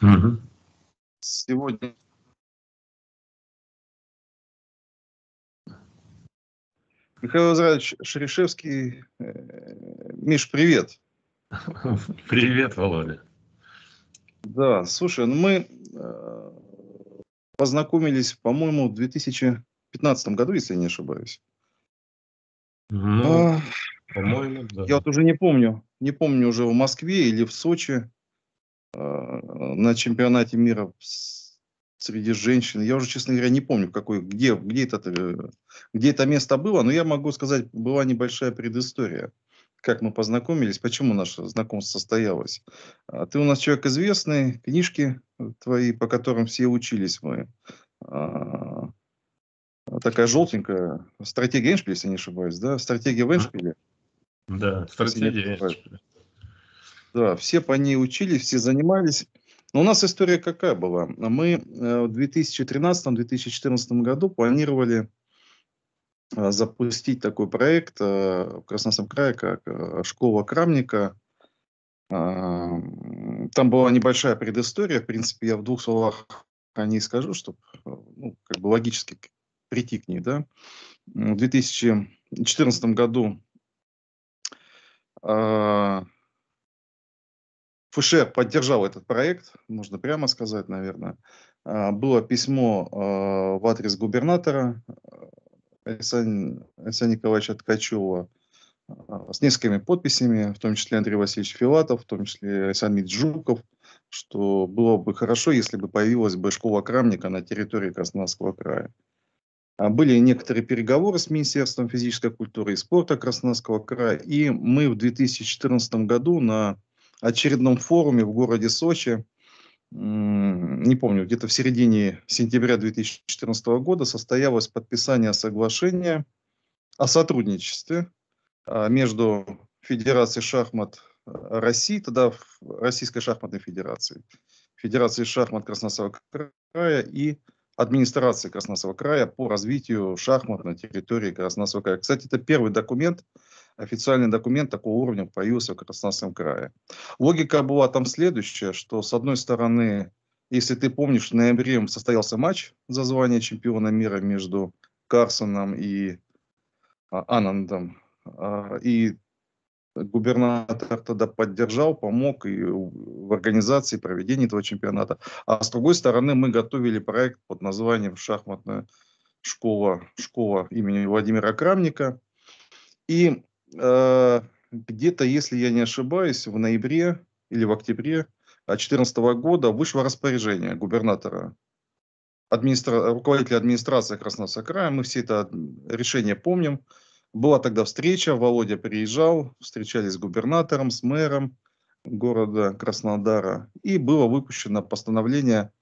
Угу. Сегодня Михаил Израилович Шерешевский. Э, Миш, привет. Привет, Володя. Да, слушай, ну мы э, познакомились, по-моему, в 2015 году, если я не ошибаюсь. Ну, а, по-моему, да. Я вот уже не помню, не помню уже в Москве или в Сочи. Э, на чемпионате мира среди женщин. Я уже, честно говоря, не помню, какой, где, где, это, э, где это место было, но я могу сказать, была небольшая предыстория. Как мы познакомились, почему наше знакомство состоялось. А, ты у нас человек известный, книжки э, твои, по которым все учились мы. А, такая желтенькая стратегия Эншпиля, если не ошибаюсь, да? Стратегия в Эншпиле. Да, стратегия Эншпиля. Да, все по ней учились, все занимались. Но у нас история какая была? Мы э, в 2013-2014 году планировали э, запустить такой проект э, в Красноярском крае, как школа Крамника. Там была небольшая предыстория. В принципе, я в двух словах о ней скажу, чтобы ну, как бы логически прийти к ней. Да? В 2014 году ФШР поддержал этот проект, можно прямо сказать, наверное. А, было письмо а, в адрес губернатора э, Александра Николаевича Ткачева а, с несколькими подписями, в том числе Андрей Васильевич Филатов, в том числе Александр Ильич Жуков, что было бы хорошо, если бы появилась бы школа Крамника на территории Краснодарского края. Были некоторые переговоры с Министерством физической культуры и спорта Краснодарского края, и мы в 2014 году на очередном форуме в городе Сочи, не помню, где-то в середине сентября 2014 года состоялось подписание соглашения о сотрудничестве а, между Федерацией шахмат э, России, тогда Российской шахматной федерацией, Федерацией шахмат Красноярского края и администрации Красноярского края по развитию шахмат на территории Красноярского края. Кстати, это первый документ, официальный документ такого уровня появился в Краснодарском крае. Логика была там следующая, что с одной стороны, если ты помнишь, в ноябре состоялся матч за звание чемпиона мира между Карсоном и а, Анандом. А, и губернатор тогда поддержал, помог и в организации проведения этого чемпионата. А с другой стороны, мы готовили проект под названием «Шахматная школа, школа имени Владимира Крамника». И Э, где-то, если я не ошибаюсь, в ноябре или в октябре 2014 года вышло распоряжение губернатора, администра... руководителя администрации Красноярского края. Мы все это решение помним. Была тогда встреча, Володя приезжал, встречались с губернатором, с мэром города Краснодара. И было выпущено постановление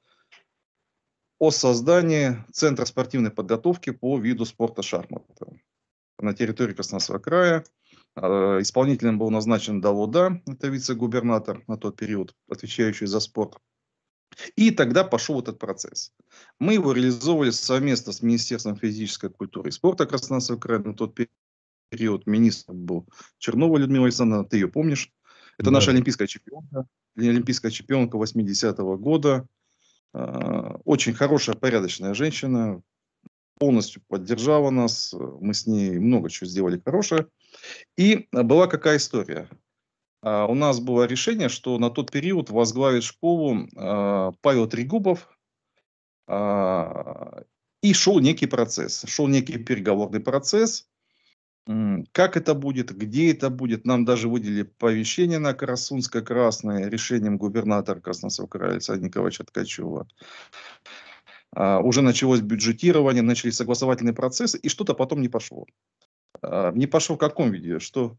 о создании Центра спортивной подготовки по виду спорта шахмата на территории Красноярского края. А, исполнителем был назначен Давуда, это вице-губернатор на тот период, отвечающий за спорт. И тогда пошел этот процесс. Мы его реализовывали совместно с Министерством физической культуры и спорта Красноярского края. На тот период министром был Чернова Людмила Александровна, ты ее помнишь. Это да. наша олимпийская чемпионка, олимпийская чемпионка 80-го года. А, очень хорошая, порядочная женщина, полностью поддержала нас, мы с ней много чего сделали хорошее. И а, была какая история? А, у нас было решение, что на тот период возглавит школу а, Павел Трегубов, и шел некий процесс, шел некий переговорный процесс, как это будет, где это будет. Нам даже выделили помещение на Карасунское Красное решением губернатора Краснодарского края Александра Николаевича Ткачева. А, уже началось бюджетирование, начались согласовательные процессы, и что-то потом не пошло. А, не пошло в каком виде? Что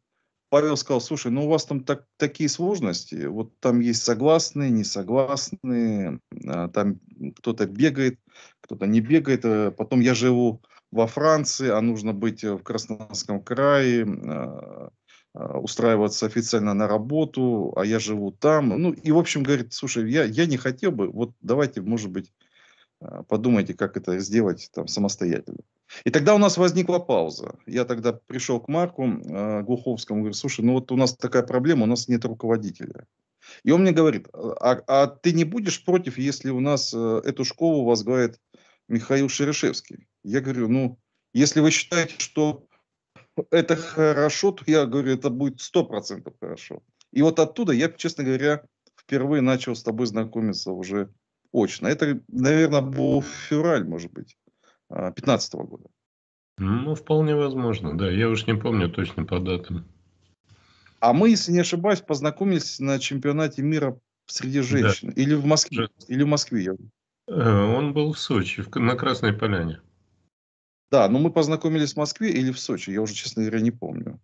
Павел сказал, слушай, ну у вас там так, такие сложности, вот там есть согласные, несогласные, а, там кто-то бегает, кто-то не бегает, потом я живу во Франции, а нужно быть э, в Краснодарском крае, устраиваться официально на работу, а я живу там. Ну и, в общем, говорит, слушай, я, я не хотел бы, вот давайте, может быть, а, подумайте, как это сделать там, самостоятельно. И тогда у нас возникла пауза. Я тогда пришел к Марку э, Глуховскому, говорю, слушай, ну вот у нас такая проблема, у нас нет руководителя. И он мне говорит, а, а ты не будешь против, если у нас э, эту школу возглавит Михаил Шерешевский? Я говорю, ну, если вы считаете, что это хорошо, то я говорю, это будет 100% хорошо. И вот оттуда я, честно говоря, впервые начал с тобой знакомиться уже очно. Это, наверное, был февраль, может быть, 2015 а, года. Ну, вполне возможно, да. Я уж не помню точно по датам. А мы, если не ошибаюсь, познакомились на чемпионате мира среди женщин. Да. Или в Москве. Да. Или в Москве. Э, он был в Сочи, на Красной Поляне. Да, но мы познакомились в Москве или в Сочи, я уже, честно говоря, не помню.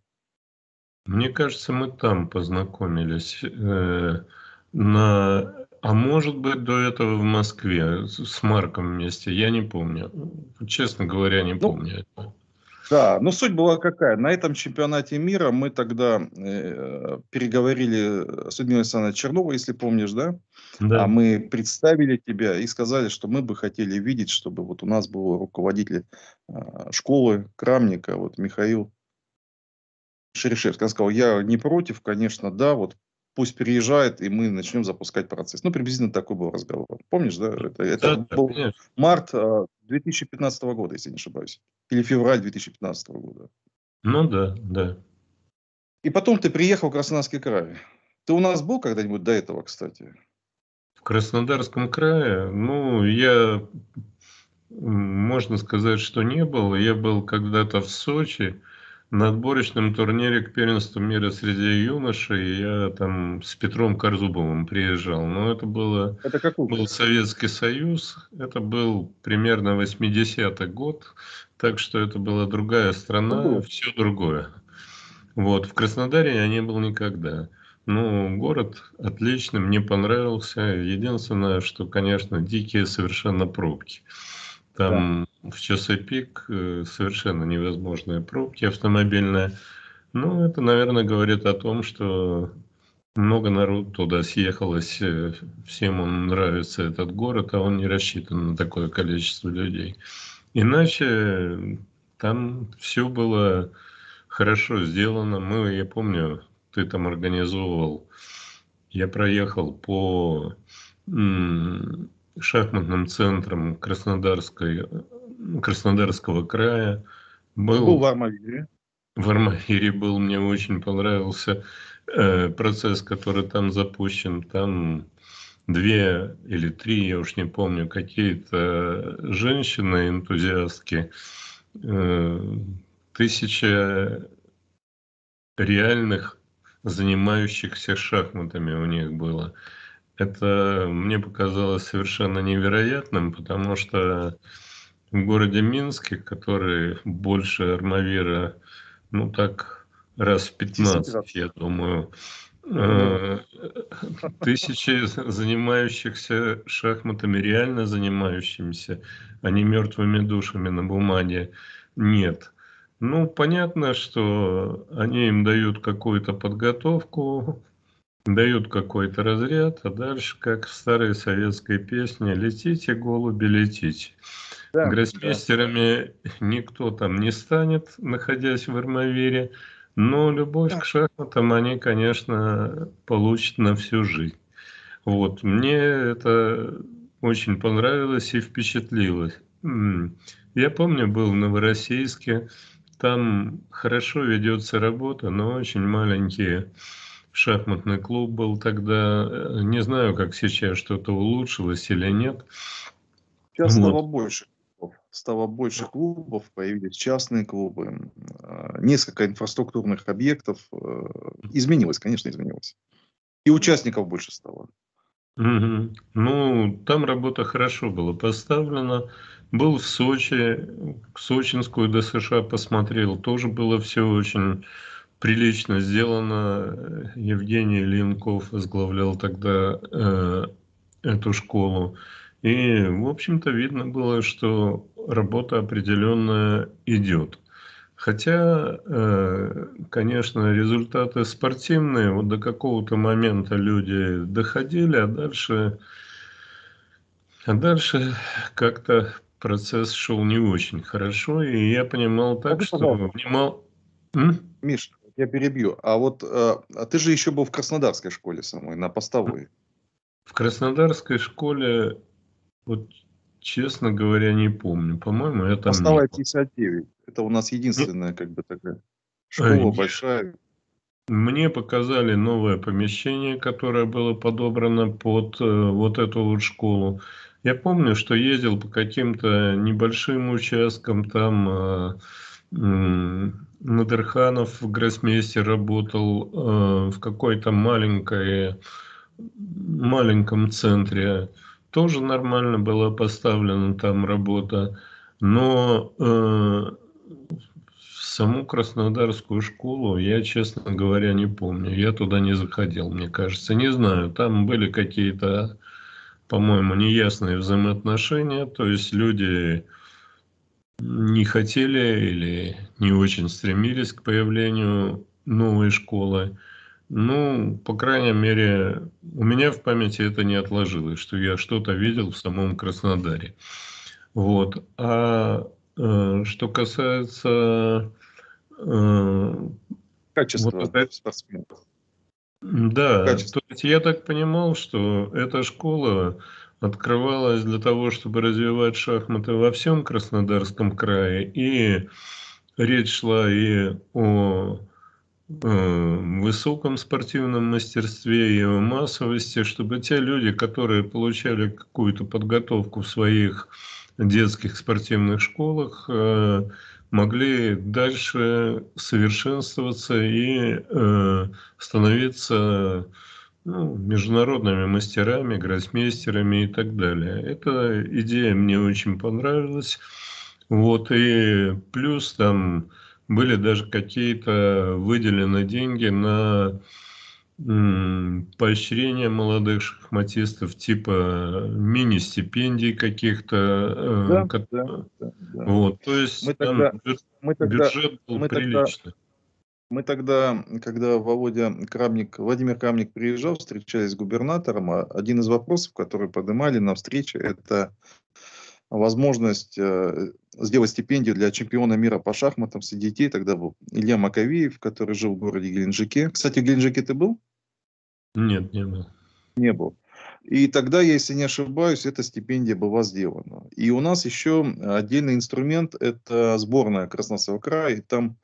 Мне кажется, мы там познакомились э, на а может быть, до этого в Москве с Марком вместе, я не помню. Честно говоря, не ну, помню. Да, но суть была какая. На этом чемпионате мира мы тогда э, переговорили с Людмилой Александровной Черновой, если помнишь, да? Да. А мы представили тебя и сказали, что мы бы хотели видеть, чтобы вот у нас был руководитель э, школы Крамника, вот Михаил Шерешевский. Он сказал, я не против, конечно, да, вот пусть переезжает, и мы начнем запускать процесс. Ну, приблизительно такой был разговор. Помнишь, да? Это, это да, был да, март 2015 а, года, если не ошибаюсь. Или февраль 2015 года. Ну да, да. И потом ты приехал в Краснодарский край. Ты у нас был когда-нибудь до этого, кстати? В Краснодарском крае? Ну, я, можно сказать, что не был. Я был когда-то в Сочи на отборочном турнире к первенству мира среди юношей я там с Петром Корзубовым приезжал. Но это было это какой? был Советский Союз, это был примерно 80-й год, так что это была другая страна, Другое. все другое. Вот, в Краснодаре я не был никогда. Ну, город отличный, мне понравился. Единственное, что, конечно, дикие совершенно пробки. Там в часы пик э, совершенно невозможные пробки автомобильная Ну, это, наверное, говорит о том, что много народ туда съехалось, э, всем он нравится этот город, а он не рассчитан на такое количество людей. Иначе э, там все было хорошо сделано. Мы, я помню, ты там организовывал, я проехал по шахматным центрам Краснодарской Краснодарского края. Был, был в Армавире. В Армавире был, мне очень понравился э, процесс, который там запущен. Там две или три, я уж не помню, какие-то женщины-энтузиастки. Э, тысяча реальных занимающихся шахматами у них было. Это мне показалось совершенно невероятным, потому что в городе Минске, который больше Армавира, ну так, раз в 15, я думаю. Ну э, тысячи занимающихся шахматами, реально занимающимися, а не мертвыми душами на бумаге, нет. Ну, понятно, что они им дают какую-то подготовку, дают какой-то разряд, а дальше, как в старой советской песне, летите, голуби, летите. Да, Гроссмейстерами да. никто там не станет, находясь в Армавире, но любовь да. к шахматам они, конечно, получат на всю жизнь. Вот, мне это очень понравилось и впечатлилось. Я помню, был в Новороссийске, там хорошо ведется работа, но очень маленькие шахматный клуб был тогда. Не знаю, как сейчас что-то улучшилось или нет. Сейчас вот. стало больше стало больше клубов, появились частные клубы, а, несколько инфраструктурных объектов. Э, изменилось, конечно, изменилось. И участников больше стало. Угу. Ну, там работа хорошо была поставлена. Был в Сочи, Сочинскую до США посмотрел. Тоже было все очень прилично сделано. Евгений Ленков возглавлял тогда э, эту школу. И, в общем-то, видно было, что работа определенная идет. Хотя, э, конечно, результаты спортивные, вот до какого-то момента люди доходили, а дальше, а дальше как-то процесс шел не очень хорошо, и я понимал так, а что... Понимал... Миш, я перебью. А вот э, а ты же еще был в Краснодарской школе самой, на постовой. В Краснодарской школе вот, честно говоря, не помню. По-моему, это... Мостовая 59. Это у нас единственная, ну, как бы, такая школа э, большая. Мне показали новое помещение, которое было подобрано под э, вот эту вот школу. Я помню, что ездил по каким-то небольшим участкам, там э, э, Надырханов, гроссмейстер, работал э, в какой-то маленькой, маленьком центре тоже нормально была поставлена там работа, но э, саму Краснодарскую школу я, честно говоря, не помню. Я туда не заходил, мне кажется. Не знаю, там были какие-то, по-моему, неясные взаимоотношения, то есть люди не хотели или не очень стремились к появлению новой школы. Ну, по крайней мере, у меня в памяти это не отложилось, что я что-то видел в самом Краснодаре. Вот. А э, что касается... Э, Качество вот это, спортсмена. Да, то есть я так понимал, что эта школа открывалась для того, чтобы развивать шахматы во всем Краснодарском крае, и речь шла и о Э, высоком спортивном мастерстве и его массовости, чтобы те люди, которые получали какую-то подготовку в своих детских спортивных школах, э, могли дальше совершенствоваться и э, становиться ну, международными мастерами, гроссмейстерами и так далее. Эта идея мне очень понравилась. Вот, и плюс там были даже какие-то выделены деньги на поощрение молодых шахматистов, типа мини-стипендий каких-то. Э, да, как... да, да, да. Вот, то есть мы там тогда, бюджет, мы тогда, бюджет был мы приличный. Тогда... Мы тогда, когда Володя Крамник, Владимир Крамник приезжал, встречались с губернатором, а один из вопросов, который поднимали на встрече, это возможность э, сделать стипендию для чемпиона мира по шахматам среди детей. Тогда был Илья Маковеев, который жил в городе Геленджике. Кстати, в Геленджике ты был? Нет, не был. Не был. И тогда, если не ошибаюсь, эта стипендия была сделана. И у нас еще отдельный инструмент – это сборная Красноярского края. И там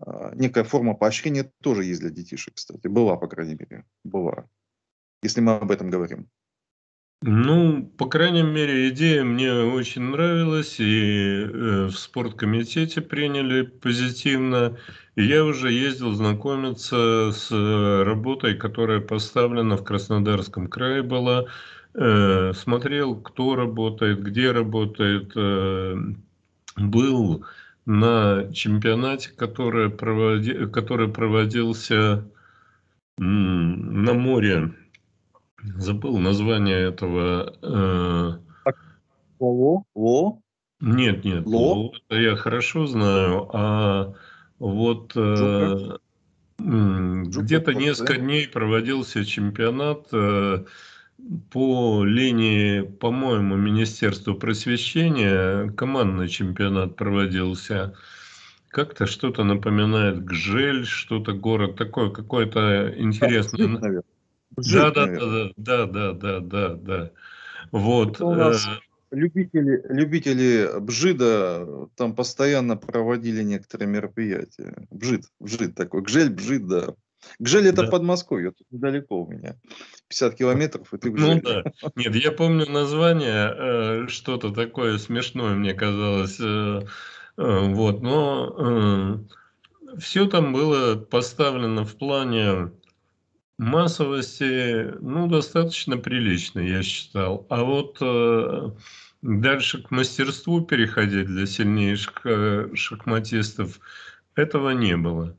а, некая форма поощрения тоже есть для детишек, кстати. Была, по крайней мере, была. Если мы об этом говорим. Ну, по крайней мере, идея мне очень нравилась, и э, в спорткомитете приняли позитивно. И я уже ездил знакомиться с э, работой, которая поставлена в Краснодарском крае была. Э, смотрел, кто работает, где работает. был на чемпионате, который, проводи, который проводился на море Забыл название этого. Э... Ло? Нет, нет. Ло? Ло я хорошо знаю, а вот э... где-то несколько дней проводился чемпионат э... по линии, по-моему, Министерства просвещения. Командный чемпионат проводился как-то что-то напоминает Гжель, что-то город такой, какой-то интересный. Ташкент, да, да, да, да, да, да, да, да. Вот. Ну, у нас э, любители, любители бжида там постоянно проводили некоторые мероприятия. Бжид, бжид такой, гжель, бжид, да. Гжель это да. Подмосковье, тут недалеко у меня. 50 километров, и ты в Ну да. Нет, я помню название, э, что-то такое смешное мне казалось. Э, вот, но все там было поставлено в плане массовости, ну, достаточно прилично, я считал. А вот э, дальше к мастерству переходить для сильнейших э, шахматистов этого не было.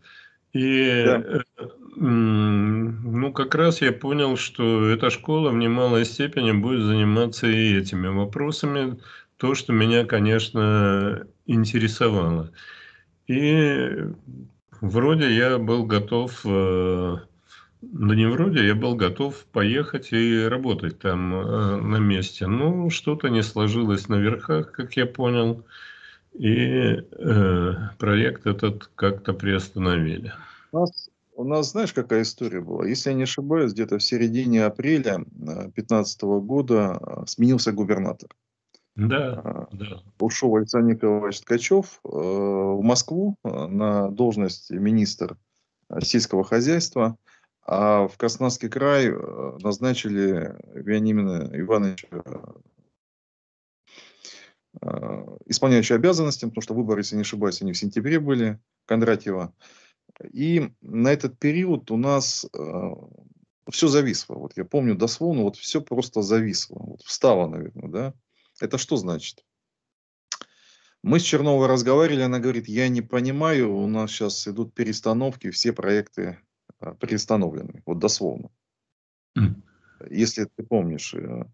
И, да. э, ну, как раз я понял, что эта школа в немалой степени будет заниматься и этими вопросами, то, что меня, конечно, интересовало. И вроде я был готов... Э, на ну, Невроде я был готов поехать и работать там э, на месте. Но ну, что-то не сложилось на как я понял, и э, проект этот как-то приостановили. У нас, у нас, знаешь, какая история была? Если я не ошибаюсь, где-то в середине апреля 2015 э, года э, сменился губернатор. Да, а, да. Ушел Александр Николаевич Ткачев э, в Москву э, на должность министра сельского хозяйства – а в Краснодарский край э, назначили Вианимина Ивановича э, исполняющий обязанности, потому что выборы, если не ошибаюсь, они в сентябре были, Кондратьева. И на этот период у нас э, все зависло. Вот я помню дословно, вот все просто зависло. Вот встало, наверное, да? Это что значит? Мы с Черновой разговаривали, она говорит, я не понимаю, у нас сейчас идут перестановки, все проекты Э, приостановлены, вот дословно. Mm. Если ты помнишь, э,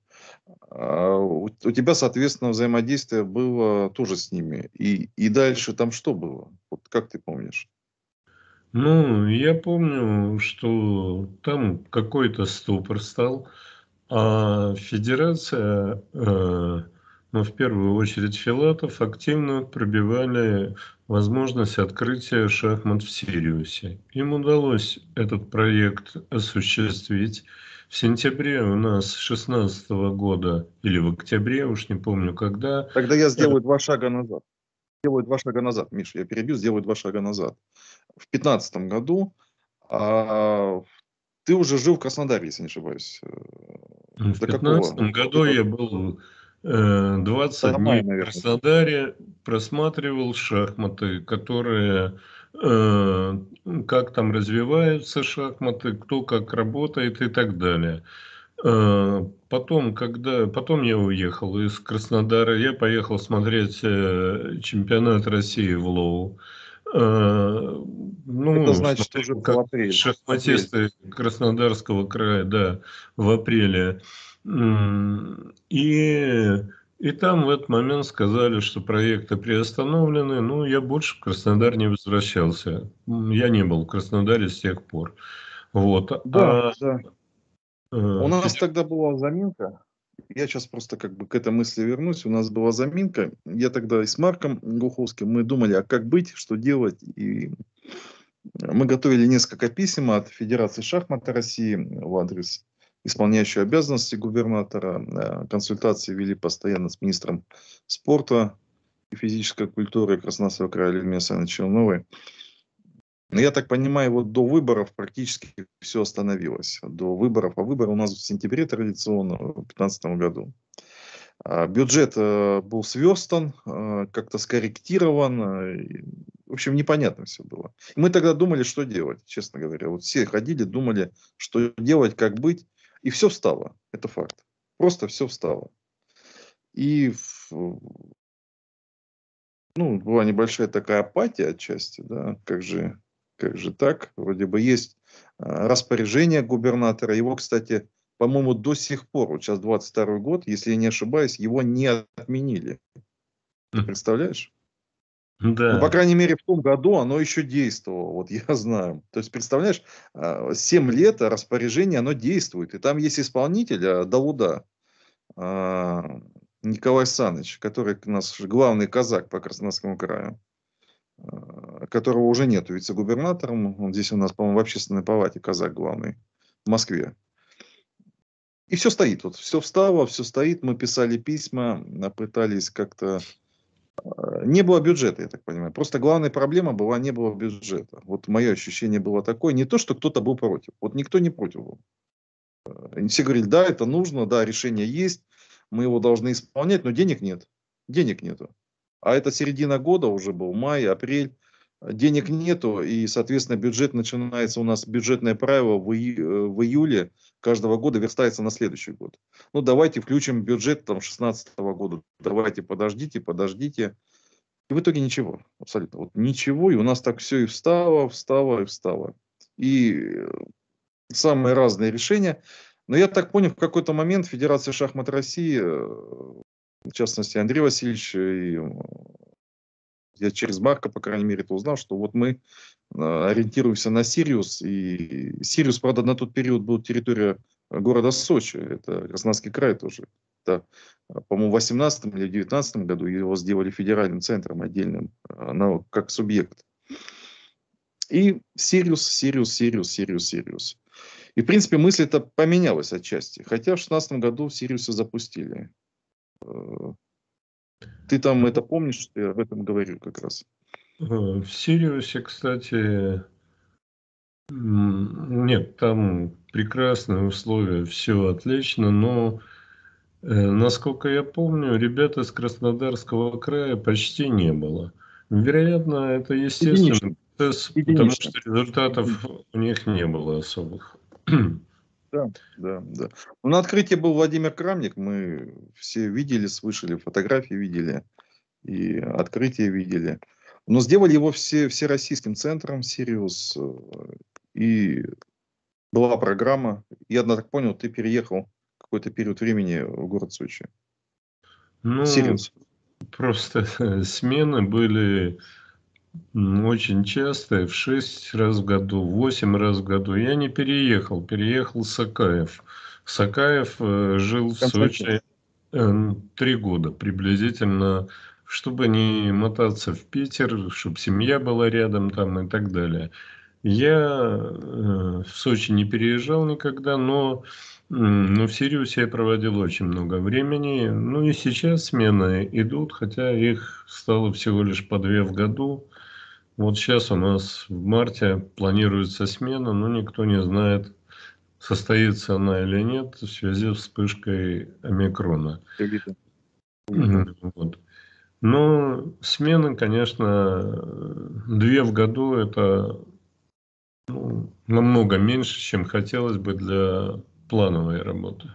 а, у тебя, соответственно, взаимодействие было тоже с ними. И, и дальше там что было? Вот как ты помнишь? Ну, я помню, что там какой-то ступор стал, а федерация э, но в первую очередь Филатов, активно пробивали возможность открытия шахмат в Сириусе. Им удалось этот проект осуществить. В сентябре у нас 16 года, или в октябре, уж не помню когда. Тогда я сделаю два шага назад. Сделаю два шага назад, Миша, я перебью, сделаю два шага назад. В 2015 году а, ты уже жил в Краснодаре, если не ошибаюсь. Ну, в 2015 году я был 20 э, Нормально, дней в Краснодаре просматривал шахматы, которые э, как там развиваются шахматы, кто как работает и так далее. Э, потом, когда, потом я уехал из Краснодара, я поехал смотреть чемпионат России в Лоу. ну, Это значит, смотрю, уже как в апреле. Шахматисты Краснодарского края, да, в апреле. И, и там в этот момент сказали, что проекты приостановлены. Ну, я больше в Краснодар не возвращался. Я не был в Краснодаре с тех пор. Вот. Да, а, да. Э, У нас тогда была заминка. Я сейчас просто как бы к этой мысли вернусь. У нас была заминка. Я тогда и с Марком Глуховским мы думали, а как быть, что делать. И мы готовили несколько писем от Федерации шахмата России в адрес исполняющего обязанности губернатора. Э, консультации вели постоянно с министром спорта и физической культуры Краснодарского края Людмилой Александровичем Новой. Но ну, я так понимаю, вот до выборов практически все остановилось. До выборов, а выборы у нас в сентябре традиционно, в 2015 году. А бюджет э, был сверстан, э, как-то скорректирован. В общем, непонятно все было. Мы тогда думали, что делать, честно говоря. Вот все ходили, думали, что делать, как быть. И все встало, это факт. Просто все встало. И э, ну, была небольшая такая апатия отчасти, да, как же, как же так, вроде бы есть а, распоряжение губернатора, его, кстати, по-моему, до сих пор, вот сейчас 22 год, если я не ошибаюсь, его не отменили. Ты представляешь? Ну, да. Ну, по крайней мере, в том году оно еще действовало, вот я знаю. То есть, представляешь, 7 а, лет распоряжение, оно действует. И там есть исполнитель а, Далуда а, Николай Саныч, который нас главный казак по Краснодарскому краю, которого уже нет, вице-губернатором. Он здесь у нас, по-моему, в общественной палате казак главный в Москве. И все стоит, вот все встало, все стоит. Мы писали письма, пытались как-то Э, не было бюджета, я так понимаю. Просто главная проблема была, не было бюджета. Вот мое ощущение было такое. Не то, что кто-то был против. Вот никто не против был. Э, все говорили, да, это нужно, да, решение есть, мы его должны исполнять, но денег нет. Денег нету. А это середина года уже был, май, апрель. Денег нету, и, соответственно, бюджет начинается у нас, бюджетное правило в, ию, э, в июле – каждого года верстается на следующий год. Ну, давайте включим бюджет там 16 -го года, давайте подождите, подождите. И в итоге ничего, абсолютно. Вот ничего, и у нас так все и встало, встало, и встало. И э, самые разные решения. Но я так понял, в какой-то момент Федерация шахмат России, э, в частности Андрей Васильевич э, и я через Марка, по крайней мере, это узнал, что вот мы э, ориентируемся на Сириус, и Сириус, правда, на тот период был территория э, города Сочи, это Краснодарский край тоже. Это, э, по-моему, в 18 или 19 году его сделали федеральным центром отдельным, как субъект. И Сириус, Сириус, Сириус, Сириус, Сириус. И, в принципе, мысль это поменялась отчасти. Хотя в 16 году Сириуса запустили ты там это помнишь, что я об этом говорю как раз. Э, в Сириусе, кстати, нет, там прекрасные условия, все отлично, но, э, насколько я помню, ребят из Краснодарского края почти не было. Вероятно, это естественный процесс, потому что результатов у них не было особых. Да, да, да. Ну, на открытии был Владимир Крамник, мы все видели, слышали, фотографии видели и открытие видели. Но сделали его все, все российским центром «Сириус», э, и была программа. Я так понял, ты переехал какой-то период времени в город Сочи. Ну, «Сириус». Просто смены были очень часто, в 6 раз в году, 8 раз в году. Я не переехал, переехал Сакаев. Сакаев э, жил в Сочи э, три года приблизительно, чтобы не мотаться в Питер, чтобы семья была рядом там и так далее. Я э, в Сочи не переезжал никогда, но, но в Сириусе я проводил очень много времени. Ну и сейчас смены идут, хотя их стало всего лишь по две в году. Вот сейчас у нас в марте планируется смена, но никто не знает, состоится она или нет в связи с вспышкой омикрона. Вот. Но смены, конечно, две в году – это ну, намного меньше, чем хотелось бы для плановой работы.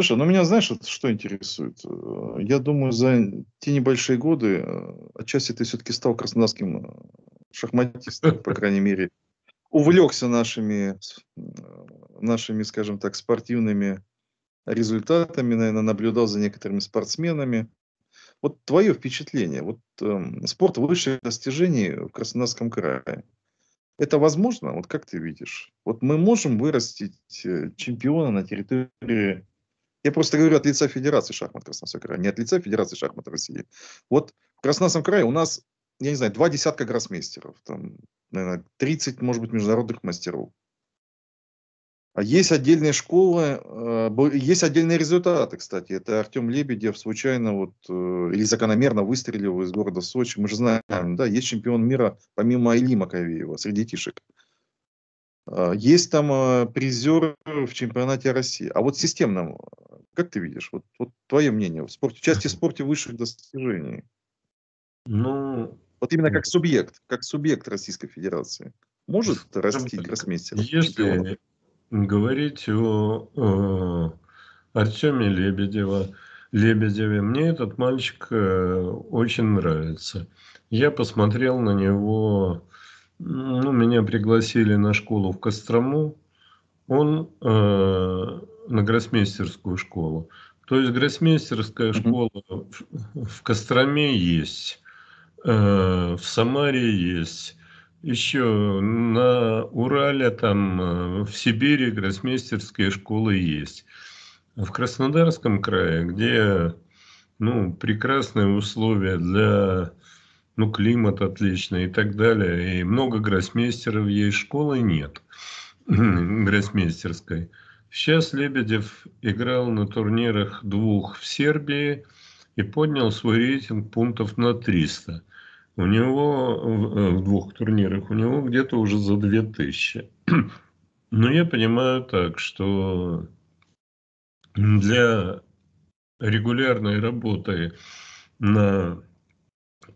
Слушай, ну меня, знаешь, вот что интересует? Э, я думаю, за те небольшие годы э, отчасти ты все-таки стал краснодарским э, шахматистом, по крайней мере. Увлекся нашими, нашими, скажем так, спортивными результатами, наверное, наблюдал за некоторыми спортсменами. Вот твое впечатление, вот э, спорт высших достижений в Краснодарском крае, это возможно? Вот как ты видишь? Вот мы можем вырастить чемпиона на территории я просто говорю от лица Федерации шахмат Красноярского края, не от лица Федерации шахмат России. Вот в Красноярском крае у нас, я не знаю, два десятка гроссмейстеров, там, наверное, 30, может быть, международных мастеров. А Есть отдельные школы, э, есть отдельные результаты, кстати. Это Артем Лебедев случайно вот, э, или закономерно выстрелил из города Сочи. Мы же знаем, да, есть чемпион мира помимо Ильи Макавеева среди тишек. А, есть там а, призер в чемпионате России. А вот системном, как ты видишь, вот, вот твое мнение в спорте, в части спорте высших достижений? Ну, вот именно как субъект, как субъект Российской Федерации. Может расти гроссмейстер? Если говорить о э, Артеме Лебедева, Лебедеве, мне этот мальчик э, очень нравится. Я посмотрел на него ну, меня пригласили на школу в Кострому, он э, на гроссмейстерскую школу. То есть гроссмейстерская школа в, в Костроме есть, э, в Самаре есть, еще на Урале, там, э, в Сибири гроссмейстерские школы есть. А в Краснодарском крае, где ну, прекрасные условия для ну, климат отличный и так далее. И много гроссмейстеров есть, школы нет гроссмейстерской. Сейчас Лебедев играл на турнирах двух в Сербии и поднял свой рейтинг пунктов на 300. У него э, в двух турнирах у него где-то уже за 2000. Но я понимаю так, что для регулярной работы на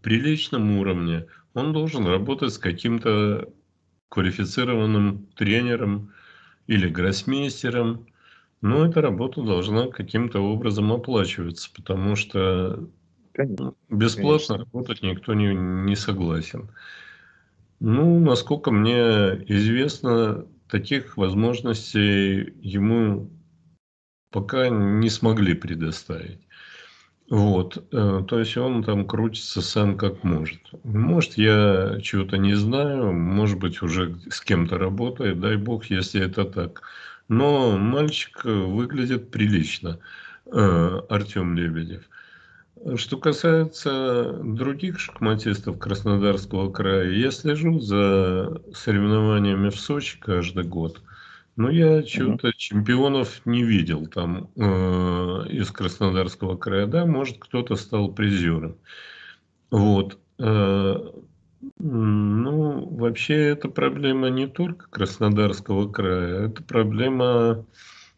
приличном уровне, он должен работать с каким-то квалифицированным тренером или гроссмейстером. Но эта работа должна каким-то образом оплачиваться, потому что Конечно. бесплатно Конечно. работать никто не, не согласен. Ну, насколько мне известно, таких возможностей ему пока не смогли предоставить. Вот, э, то есть он там крутится сам как может. Может, я чего-то не знаю, может быть, уже с кем-то работает, дай бог, если это так. Но мальчик э, выглядит прилично, э, Артем Лебедев. Что касается других шахматистов Краснодарского края, я слежу за соревнованиями в Сочи каждый год – ну, я чего-то угу. чемпионов не видел там э, из Краснодарского края. Да, может, кто-то стал призером. Вот. Э, ну, вообще, это проблема не только Краснодарского края, это проблема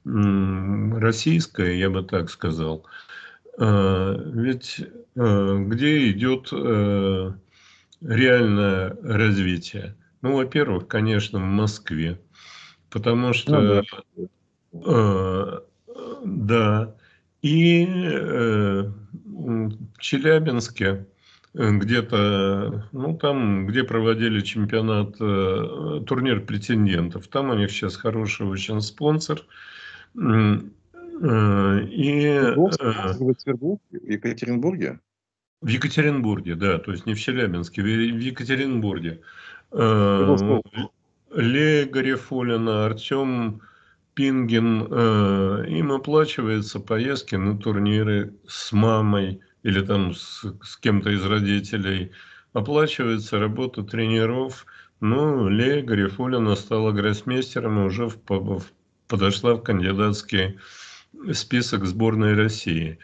э, российская, я бы так сказал. Э, ведь э, где идет э, реальное развитие? Ну, во-первых, конечно, в Москве потому что... Ну, да. Э, да. И э, в Челябинске э, где-то, ну там, где проводили чемпионат, э, турнир претендентов, там у них сейчас хороший очень спонсор. Э, э, и, э, в Екатеринбурге? В Екатеринбурге, да, то есть не в Челябинске, в Екатеринбурге. Свердловская э, Лея Гарифулина, Артем Пингин. Э, им оплачиваются поездки на турниры с мамой или там с, с кем-то из родителей. Оплачивается работа тренеров. Ну, Лея Гарифулина стала гроссмейстером и уже в, в, подошла в кандидатский список сборной России.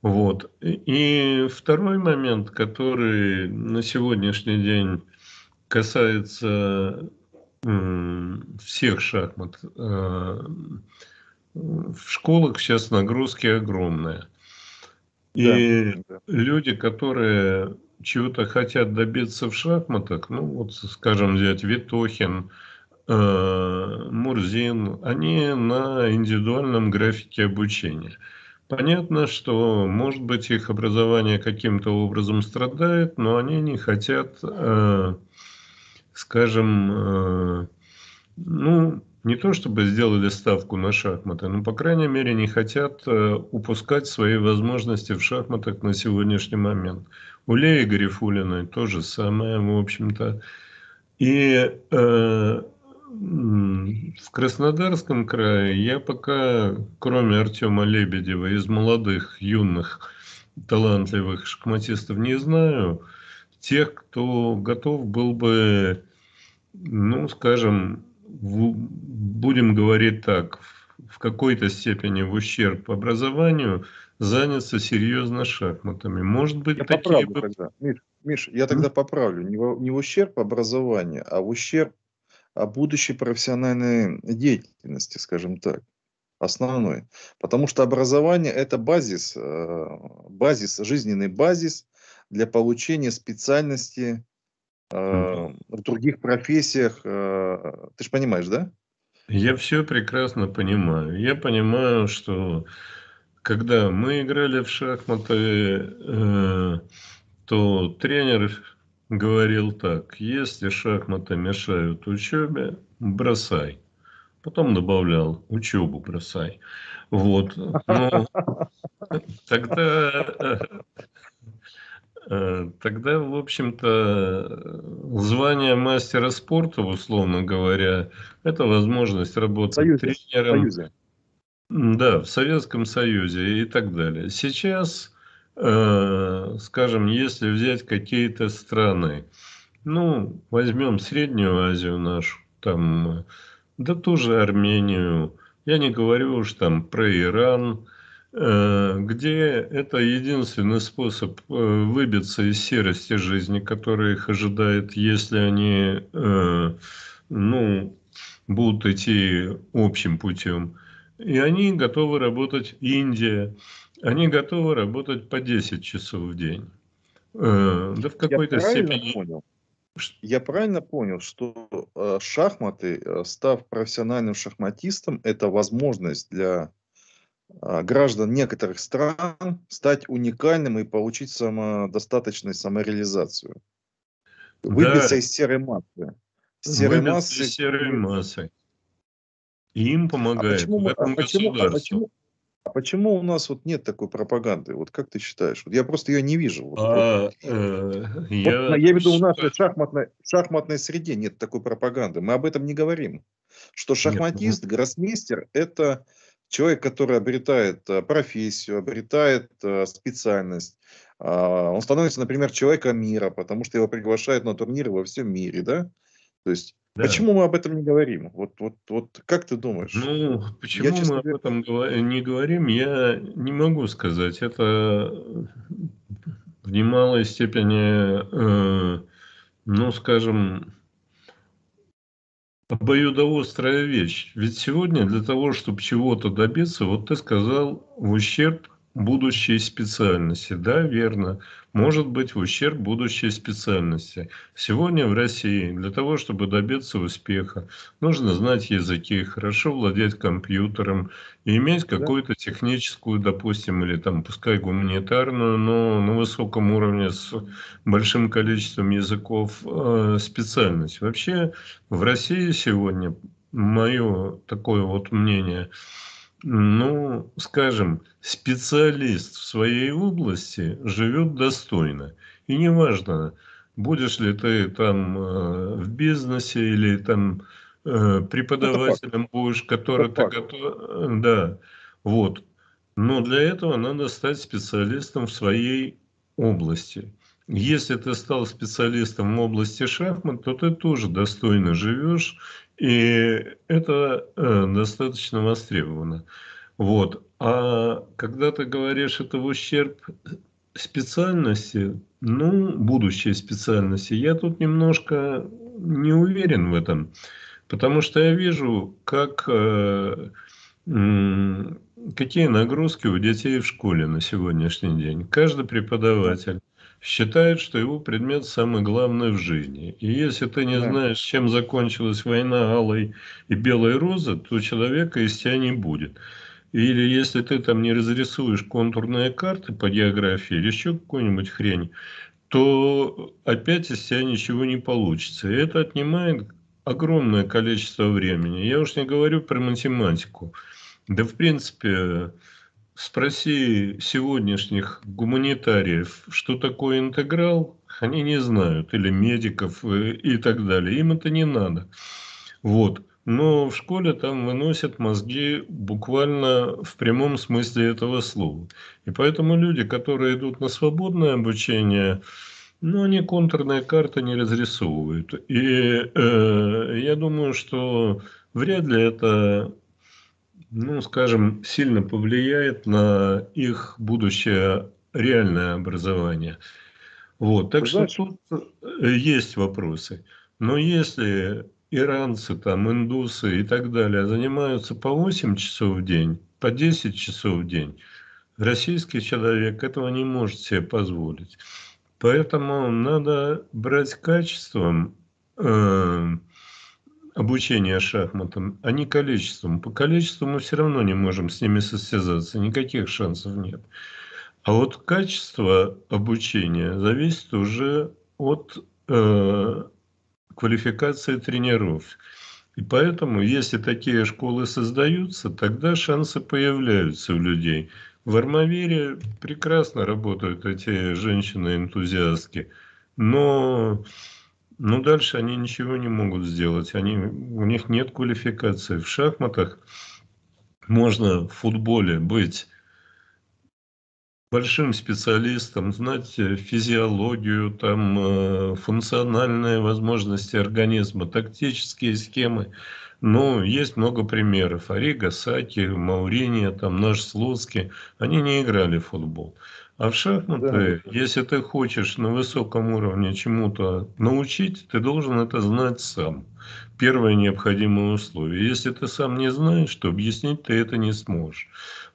Вот. И второй момент, который на сегодняшний день касается всех шахмат. Э, в школах сейчас нагрузки огромные. И да, люди, которые чего-то хотят добиться в шахматах, ну вот, скажем, взять Витохин, э, Мурзин, они на индивидуальном графике обучения. Понятно, что, может быть, их образование каким-то образом страдает, но они не хотят э, скажем, э, ну, не то чтобы сделали ставку на шахматы, но, по крайней мере, не хотят э, упускать свои возможности в шахматах на сегодняшний момент. У Леи Гарифулиной то же самое, в общем-то. И э, в Краснодарском крае я пока, кроме Артема Лебедева, из молодых, юных, талантливых шахматистов не знаю – тех, кто готов был бы, ну, скажем, в, будем говорить так, в какой-то степени в ущерб образованию заняться серьезно шахматами. Может быть, я такие бы... тогда. Миш, Миш, я тогда поправлю. Не в, не в ущерб образованию, а в ущерб о а будущей профессиональной деятельности, скажем так, основной. Потому что образование – это базис, э, базис, жизненный базис для получения специальности э, в других профессиях. Э, ты же понимаешь, да? Я все прекрасно понимаю. Я понимаю, что когда мы играли в шахматы, э, то тренер говорил так, если шахматы мешают учебе, бросай. Потом добавлял, учебу бросай. Вот. Но тогда э, Э, тогда, в общем-то, звание мастера спорта, условно говоря, это возможность работать Союзе. тренером. Союзе. Да, в Советском Союзе и так далее. Сейчас, э, скажем, если взять какие-то страны, ну, возьмем Среднюю Азию нашу, там, э, да ту же Армению, я не говорю уж там про Иран, Э, где это единственный способ э, выбиться из серости жизни, которая их ожидает, если они э, ну, будут идти общим путем. И они готовы работать, Индия, они готовы работать по 10 часов в день. Да в какой-то степени... Понял. Я правильно понял, что шахматы, став профессиональным шахматистом, это возможность для а, граждан некоторых стран стать уникальным и получить самодостаточность, самореализацию. Выбиться из серой массы. Серой массы. из серой массы. им а помогает а почему, в этом а почему, а почему, а почему у нас вот нет такой пропаганды? Вот как ты считаешь? Вот я просто ее не вижу. а, э, вот. Э, вот, я, я веду, у нас в шахматной, шахматной среде нет такой пропаганды. Мы об этом не говорим. Что ну. шахматист, нет, гроссмейстер – это Человек, который обретает э, профессию, обретает э, специальность, а, он становится, например, человеком мира, потому что его приглашают на турниры во всем мире, да? То есть да. Почему мы об этом не говорим? Вот, вот, вот как ты думаешь? Ну, почему я, честно, мы об этом не говорим, я не могу сказать. Это в немалой степени, э, ну, скажем, обоюдоострая вещь. Ведь сегодня для того, чтобы чего-то добиться, вот ты сказал, в ущерб будущей специальности. Да, верно. Может быть в ущерб будущей специальности. Сегодня в России для того, чтобы добиться успеха, нужно знать языки, хорошо владеть компьютером и иметь какую-то техническую, допустим, или там, пускай гуманитарную, но на высоком уровне с большим количеством языков э, специальность. Вообще в России сегодня мое такое вот мнение – ну, скажем, специалист в своей области живет достойно. И неважно, будешь ли ты там э, в бизнесе или там э, преподавателем будешь, который Это ты готов... Э, да, вот. Но для этого надо стать специалистом в своей области. Если ты стал специалистом в области шахмат, то ты тоже достойно живешь и это э, достаточно востребовано. Вот. А когда ты говоришь, это в ущерб специальности, ну, будущей специальности, я тут немножко не уверен в этом. Потому что я вижу, как, э, какие нагрузки у детей в школе на сегодняшний день. Каждый преподаватель считает, что его предмет самый главный в жизни. И если ты не да. знаешь, чем закончилась война алой и белой розы, то человека из тебя не будет. Или если ты там не разрисуешь контурные карты по географии или еще какую-нибудь хрень, то опять из тебя ничего не получится. И это отнимает огромное количество времени. Я уж не говорю про математику. Да, в принципе, спроси сегодняшних гуманитариев, что такое интеграл, они не знают, или медиков э, и так далее. Им это не надо. Вот. Но в школе там выносят мозги буквально в прямом смысле этого слова. И поэтому люди, которые идут на свободное обучение, ну, они контурные карты не разрисовывают. И э, я думаю, что вряд ли это ну, скажем, сильно повлияет на их будущее реальное образование. Вот, так Значит, что тут э, есть вопросы. Но если иранцы, там, индусы и так далее занимаются по 8 часов в день, по 10 часов в день, российский человек этого не может себе позволить. Поэтому надо брать качеством э, обучения шахматам, а не количеством. По количеству мы все равно не можем с ними состязаться, никаких шансов нет. А вот качество обучения зависит уже от э, квалификации тренеров. И поэтому, если такие школы создаются, тогда шансы появляются у людей. В Армавире прекрасно работают эти женщины-энтузиастки, но ну дальше они ничего не могут сделать. Они, у них нет квалификации. В шахматах можно в футболе быть большим специалистом, знать э, физиологию, там, э, функциональные возможности организма, тактические схемы. Ну, есть много примеров. Арига, Саки, Маурини, там, наш Слуцкий, они не играли в футбол. А в шахматы, да. если ты хочешь на высоком уровне чему-то научить, ты должен это знать сам. Первое необходимое условие. Если ты сам не знаешь, то объяснить ты это не сможешь.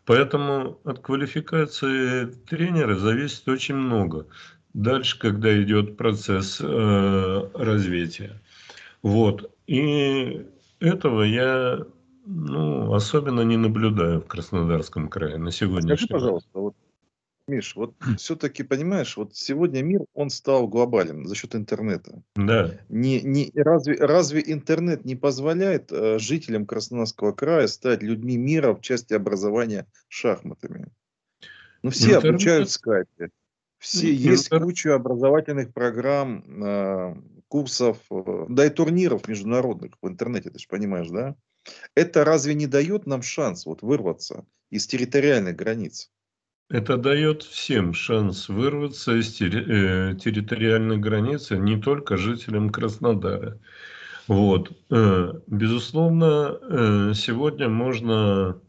Поэтому от квалификации тренера зависит очень много. Дальше, когда идет процесс э, развития. Вот. И этого я ну, особенно не наблюдаю в Краснодарском крае на сегодняшний Скажи, пожалуйста, вот Миш, вот хм. все-таки, понимаешь, вот сегодня мир, он стал глобальным за счет интернета. Да. Не, не, разве, разве интернет не позволяет э, жителям Краснодарского края стать людьми мира в части образования шахматами? Ну, все интернет. обучают в скайпе. Все, интернет. есть куча образовательных программ, э, курсов, э, да и турниров международных в интернете, ты же понимаешь, да? Это разве не дает нам шанс вот вырваться из территориальных границ? Это дает всем шанс вырваться из э, территориальной границы, а не только жителям Краснодара. Вот. Э, безусловно, э, сегодня можно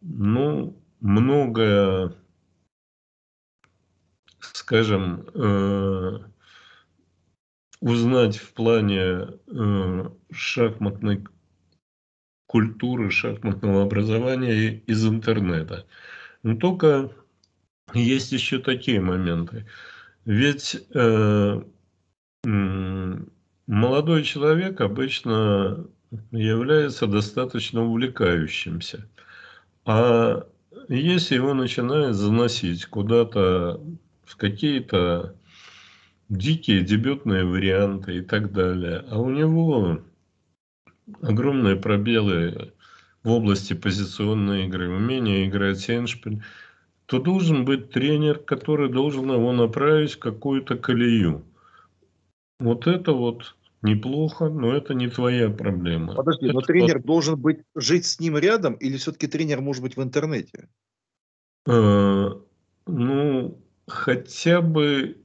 ну, многое, скажем, узнать в плане шахматной культуры, шахматного образования из интернета. Но ну, только есть еще такие моменты. Ведь э, молодой человек обычно является достаточно увлекающимся. А если его начинает заносить куда-то в какие-то дикие дебютные варианты и так далее, а у него огромные пробелы в области позиционной игры, умение играть эндшпиль, то должен быть тренер, который должен его направить в какую-то колею. Вот это вот неплохо, но это не твоя проблема. Подожди, это но тренер вот... должен быть жить с ним рядом, или все-таки тренер может быть в интернете? Э, ну, хотя бы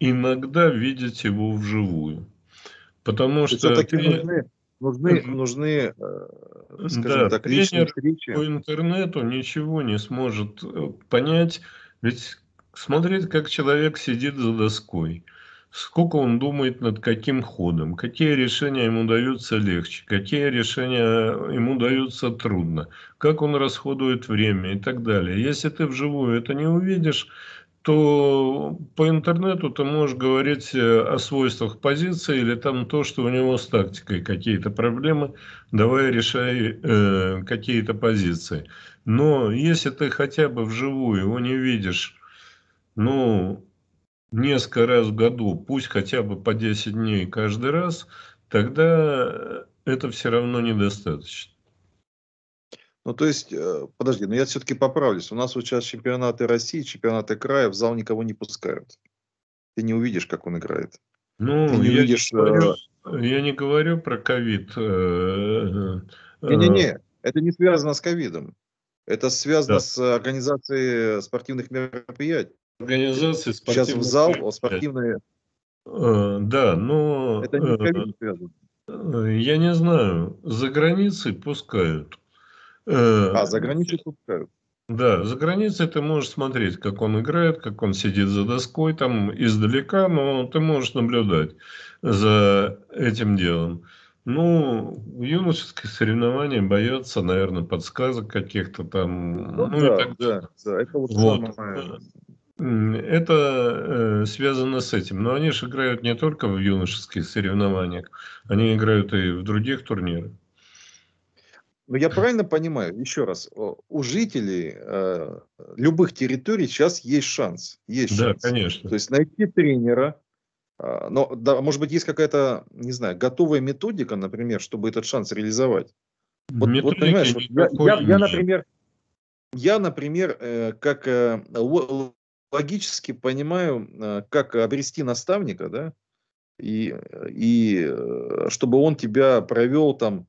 иногда видеть его вживую. Потому что... Все-таки ты... нужны Нужны, нужны э, ну, скажем да, так, личные встречи. по интернету ничего не сможет э, понять, ведь смотреть, как человек сидит за доской, сколько он думает над каким ходом, какие решения ему даются легче, какие решения э, ему даются трудно, как он расходует время и так далее. Если ты вживую это не увидишь, то по интернету ты можешь говорить э, о свойствах позиции или там то, что у него с тактикой какие-то проблемы, давай решай э, какие-то позиции. Но если ты хотя бы вживую его не видишь, ну, несколько раз в году, пусть хотя бы по 10 дней каждый раз, тогда э, это все равно недостаточно. Ну, то есть, э, подожди, но ну, я все-таки поправлюсь. У нас вот сейчас чемпионаты России, чемпионаты края в зал никого не пускают. Ты не увидишь, как он играет. Ну, Ты не я, увидишь, не э, говорю, я не говорю про ковид. Э, Не-не-не, это не связано с ковидом. Это связано да. с организацией спортивных мероприятий. Организации спортивных Сейчас в зал спортивные... Да, но... Это не ковид связано. Я не знаю, за границей пускают, Э, а за границей тут э, Да, за границей ты можешь смотреть, как он играет, как он сидит за доской, там издалека, но ты можешь наблюдать за этим делом. Ну, юношеские соревнования боятся, наверное, подсказок каких-то там. Ну, ну да, так да, да, это вот, вот. Это э, связано с этим. Но они же играют не только в юношеских соревнованиях, они играют и в других турнирах. Но ну, я правильно понимаю, еще раз, у жителей э, любых территорий сейчас есть шанс. Есть шанс. да, конечно. То есть найти тренера, э, но, да, может быть, есть какая-то, не знаю, готовая методика, например, чтобы этот шанс реализовать. Вот, вот понимаешь, вот я, я, я, например, я, например, э, как э, логически понимаю, э, как обрести наставника, да, и, и э, чтобы он тебя провел там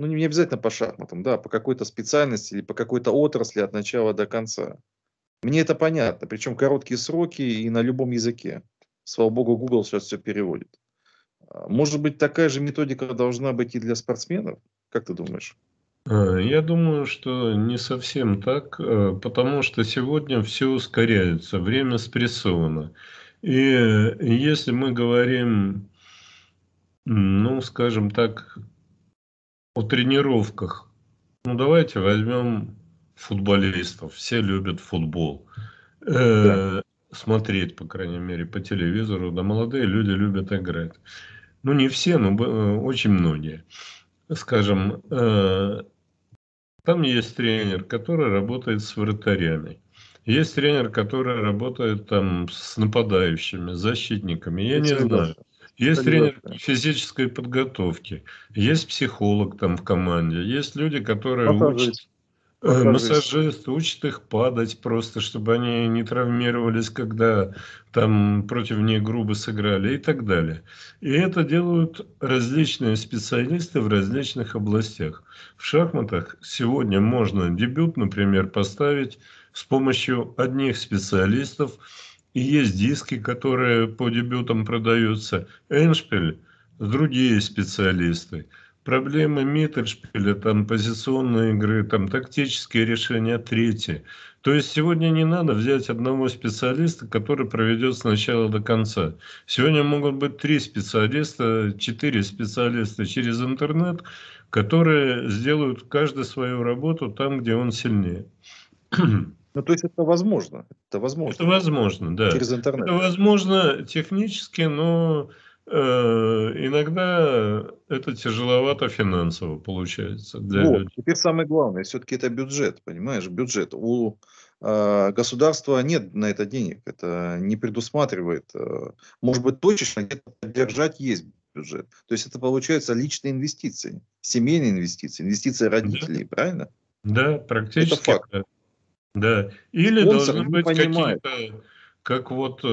ну не обязательно по шахматам, да, по какой-то специальности или по какой-то отрасли от начала до конца. Мне это понятно, причем короткие сроки и на любом языке. Слава богу, Google сейчас все переводит. А, может быть, такая же методика должна быть и для спортсменов? Как ты думаешь? Э, я думаю, что не совсем так, э, потому что сегодня все ускоряется, время спрессовано. И э, если мы говорим, ну, скажем так, о тренировках. Ну, давайте возьмем футболистов. Все любят футбол. Э, да. Смотреть, по крайней мере, по телевизору. Да молодые люди любят играть. Ну, не все, но э, очень многие. Скажем, э, там есть тренер, который работает с вратарями. Есть тренер, который работает там с нападающими, с защитниками. Я Это не знаю. Даже. Есть тренер физической подготовки, есть психолог там в команде, есть люди, которые учат э, Массажист. учат их падать просто, чтобы они не травмировались, когда там против них грубо сыграли и так далее. И это делают различные специалисты в различных областях. В шахматах сегодня можно дебют, например, поставить с помощью одних специалистов, и есть диски, которые по дебютам продаются. Эншпиль, другие специалисты. Проблемы Миттершпиля, там позиционные игры, там тактические решения третьи. То есть сегодня не надо взять одного специалиста, который проведет сначала до конца. Сегодня могут быть три специалиста, четыре специалиста через интернет, которые сделают каждый свою работу там, где он сильнее. Ну, то есть это возможно. Это возможно. Это возможно, да. Через интернет. Это возможно технически, но э, иногда это тяжеловато финансово получается. Для вот, людей. теперь самое главное, все-таки это бюджет, понимаешь, бюджет. У э, государства нет на это денег, это не предусматривает. Э, может быть, точечно где-то поддержать есть бюджет. То есть это получается личные инвестиции, семейные инвестиции, инвестиции родителей, да. правильно? Да, практически. Это факт. Да. Да, или Спонсор должны быть какие-то, как вот э,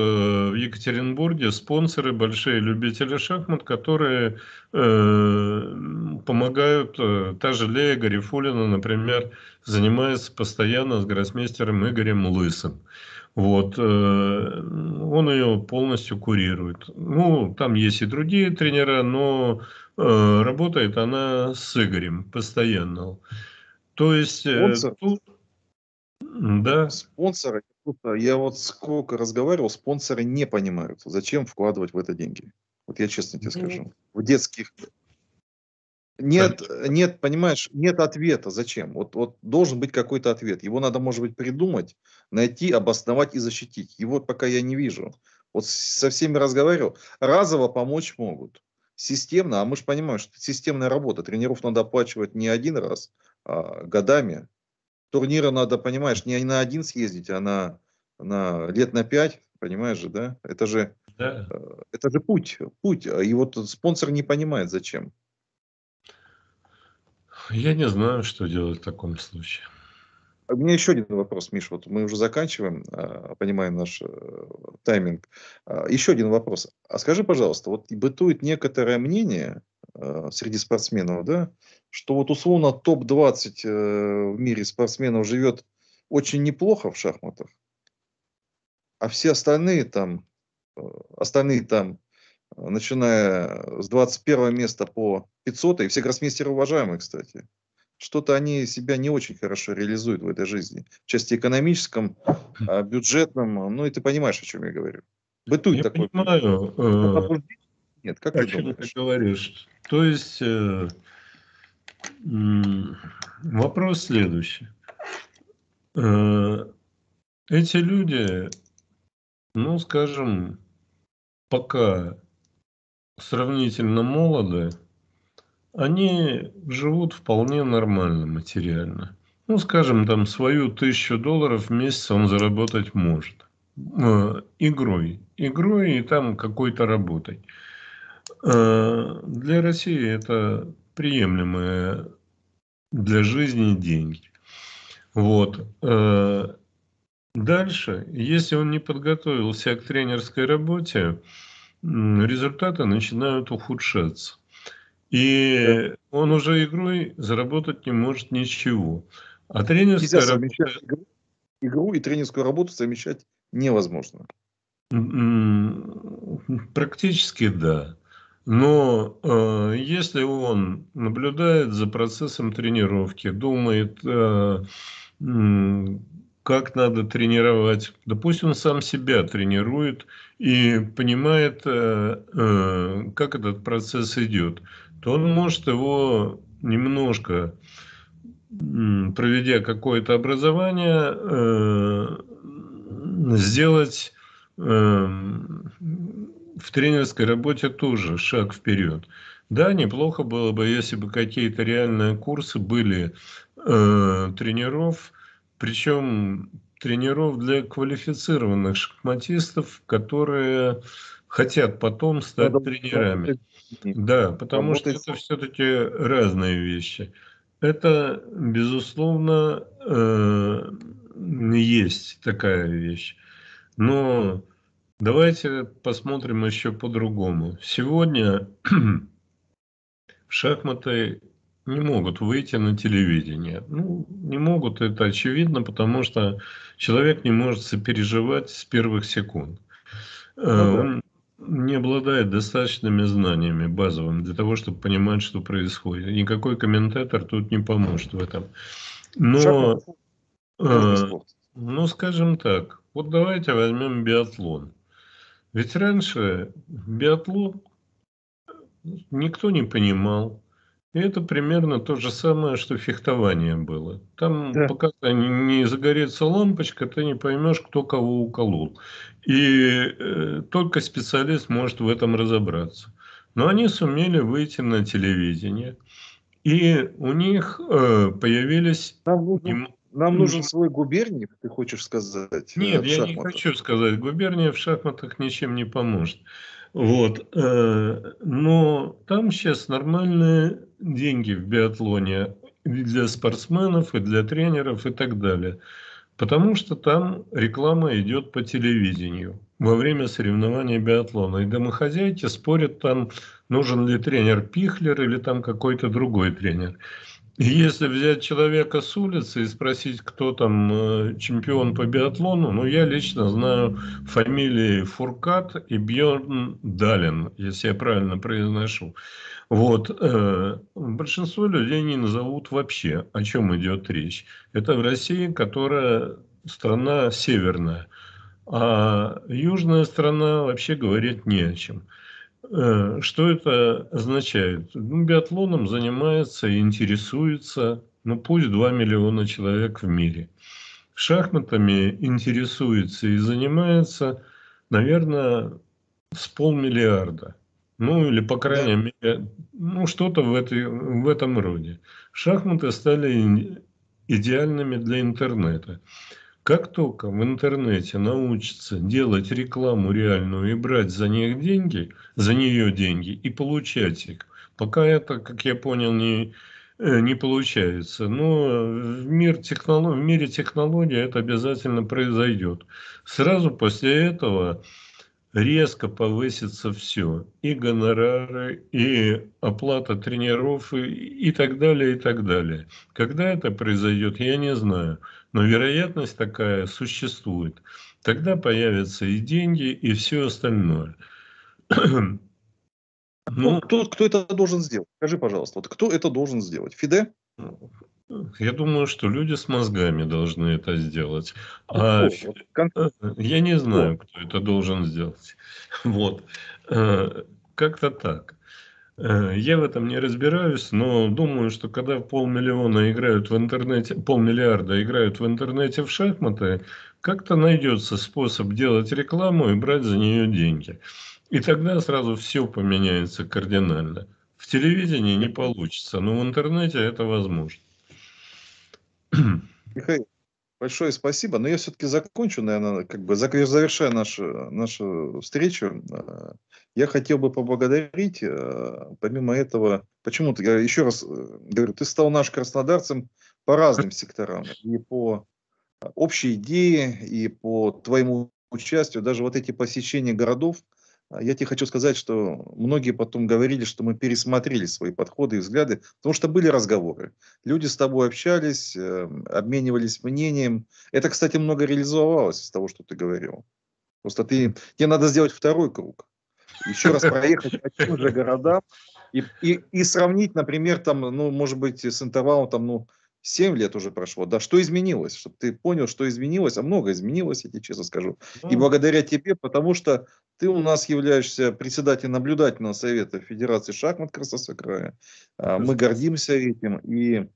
в Екатеринбурге, спонсоры, большие любители шахмат, которые э, помогают, э, та же Лея Гарифулина, например, занимается постоянно с гроссмейстером Игорем Лысым. Вот, э, он ее полностью курирует. Ну, там есть и другие тренера, но э, работает она с Игорем постоянно. То есть э, тут, Э, да. Спонсоры, я вот сколько разговаривал, спонсоры не понимают, зачем вкладывать в это деньги. Вот я честно тебе скажу. В детских нет, э, нет, понимаешь, нет ответа. Зачем? Вот, вот должен быть какой-то ответ. Его надо, может быть, придумать, найти, обосновать и защитить. Его пока я не вижу. Вот со всеми разговаривал. Разово помочь могут. Системно, а мы же понимаем, что это системная работа. Тренеров надо оплачивать не один раз, а годами турнира надо, понимаешь, не на один съездить, а на, на лет на пять, понимаешь же, да? Это же, да. Э, это же путь, путь. А и вот спонсор не понимает, зачем. Я не знаю, что делать в таком случае. А у меня еще один вопрос, Миш. Вот мы уже заканчиваем, а, понимаем наш э, тайминг. Еще один вопрос. А скажи, пожалуйста, вот бытует некоторое мнение, Э, среди спортсменов, да, что вот условно топ-20 э, в мире спортсменов живет очень неплохо в шахматах, а все остальные там, э, остальные там, начиная с 21 места по 500, и все гроссмейстеры уважаемые, кстати, что-то они себя не очень хорошо реализуют в этой жизни. В части экономическом, хм. а бюджетном. Ну, и ты понимаешь, о чем я говорю. Бытует я такое. Понимаю нет? Как о ты чем думаешь? ты говоришь? То есть э, вопрос следующий. Э, эти люди, ну, скажем, пока сравнительно молоды, они живут вполне нормально материально. Ну, скажем, там свою тысячу долларов в месяц он заработать может. Э, игрой. Игрой и там какой-то работой. Э, для России это приемлемые для жизни деньги. Вот. Э, дальше, если он не подготовился к тренерской работе, результаты начинают ухудшаться. И он уже игрой заработать не может ничего. А тренерская работа... Игру, игру и тренерскую работу совмещать невозможно. Практически да. Но э, если он наблюдает за процессом тренировки, думает, э, как надо тренировать, допустим, он сам себя тренирует и понимает, э, э, как этот процесс идет, то он может его немножко, э, проведя какое-то образование, э, сделать э, в тренерской работе тоже шаг вперед. Да, неплохо было бы, если бы какие-то реальные курсы были э, тренеров, причем тренеров для квалифицированных шахматистов, которые хотят потом стать тренерами. Да, потому что это все-таки разные вещи. Это, безусловно, э, есть такая вещь. Но Давайте посмотрим еще по-другому. Сегодня шахматы не могут выйти на телевидение. Ну, не могут, это очевидно, потому что человек не может сопереживать с первых секунд. Ага. Э, ну он не обладает достаточными знаниями базовыми для того, чтобы понимать, что происходит. Никакой комментатор тут не поможет в этом. Но, э, ну, скажем так, вот давайте возьмем биатлон. Ведь раньше биатлон никто не понимал. И это примерно то же самое, что фехтование было. Там да. пока не загорится лампочка, ты не поймешь, кто кого уколол. И э, только специалист может в этом разобраться. Но они сумели выйти на телевидение, и у них э, появились... Там нам нужен свой губерниев, ты хочешь сказать? Э, Нет, я не хочу сказать. Губерния в шахматах ничем не поможет. Вот. Э, но там сейчас нормальные деньги в биатлоне и для спортсменов, и для тренеров, и так далее. Потому что там реклама идет по телевидению во время соревнований биатлона. И домохозяйки спорят там, нужен ли тренер Пихлер или там какой-то другой тренер. Если взять человека с улицы и спросить, кто там э, чемпион по биатлону, ну, я лично знаю фамилии Фуркат и Бьорн Далин, если я правильно произношу. Вот. Э, большинство людей не назовут вообще, о чем идет речь. Это в России, которая страна северная, а южная страна вообще говорит не о чем. Э, что это означает? Ну, биатлоном занимается и интересуется, ну пусть 2 миллиона человек в мире. Шахматами интересуется и занимается, наверное, с полмиллиарда. Ну или, по крайней да. мере, ну что-то в, этой, в этом роде. Шахматы стали идеальными для интернета. Как только в интернете научится делать рекламу реальную и брать за них деньги, за нее деньги и получать их, пока это, как я понял, не, э, не получается. Но в, мир технолог, в мире технологий это обязательно произойдет. Сразу после этого резко повысится все. И гонорары, и оплата тренеров, и, и так далее, и так далее. Когда это произойдет, я не знаю. Но вероятность такая существует. Тогда появятся и деньги, и все остальное. Ну, ну, кто, кто это должен сделать? Скажи, пожалуйста, вот кто это должен сделать? Фиде? Ну, я думаю, что люди с мозгами должны это сделать. Ну а, э, я не знаю, кто это должен сделать. Вот. Э, как-то так. Э, я в этом не разбираюсь, но думаю, что когда полмиллиона играют в интернете, полмиллиарда играют в интернете в шахматы, как-то найдется способ делать рекламу и брать за нее деньги. И тогда сразу все поменяется кардинально. В телевидении не получится, но в интернете это возможно. Михаил, большое спасибо. Но я все-таки закончу, наверное, как бы завершая нашу, нашу встречу. Э, я хотел бы поблагодарить, э, помимо этого, почему-то, я еще раз э, говорю, ты стал наш краснодарцем по разным секторам, и по общей идее, и по твоему участию, даже вот эти посещения городов – а, я тебе хочу сказать, что многие потом говорили, что мы пересмотрели свои подходы и взгляды, потому что были разговоры. Люди с тобой общались, эм, обменивались мнением. Это, кстати, много реализовалось из того, что ты говорил. Просто ты, тебе надо сделать второй круг. Еще раз проехать по тем же городам и, и, и сравнить, например, там, ну, может быть, с интервалом там, ну, 7 лет уже прошло, да, что изменилось, чтобы ты понял, что изменилось, а много изменилось, я тебе честно скажу. И благодаря тебе, потому что ты у нас являешься председателем наблюдательного совета Федерации шахмат Красноса края. А, мы гордимся этим. И,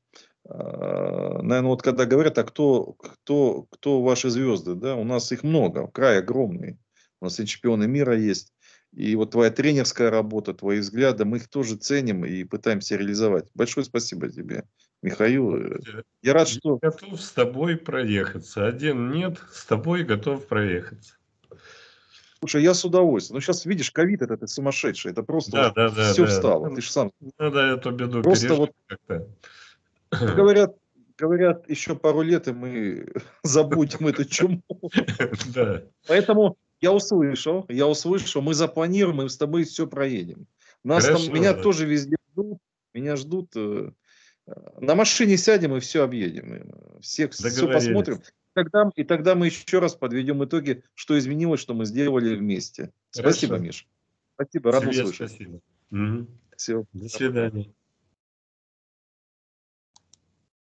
а, наверное, вот когда говорят, а кто, кто, кто ваши звезды, да, у нас их много, край огромный. У нас и чемпионы мира есть, и вот твоя тренерская работа, твои взгляды, мы их тоже ценим и пытаемся реализовать. Большое спасибо тебе, Михаил. Я рад, что... Я готов с тобой проехаться. Один нет, с тобой готов проехаться. Слушай, я с удовольствием. Ну, сейчас видишь, ковид этот сумасшедший. Это просто да, да, да, все да. встало. Ну, Ты же сам... Надо эту беду просто вот... Ну, говорят, говорят, еще пару лет, и мы забудем эту чуму. Поэтому я услышал, я услышал, мы запланируем, мы с тобой все проедем. Нас Хорошо. там, меня тоже везде ждут, меня ждут. Э, э, на машине сядем и все объедем. всех все посмотрим. Тогда, и тогда мы еще раз подведем итоги, что изменилось, что мы сделали вместе. Хорошо. Спасибо, Миш. Спасибо, рад услышать. Спасибо. Угу. Все. До свидания.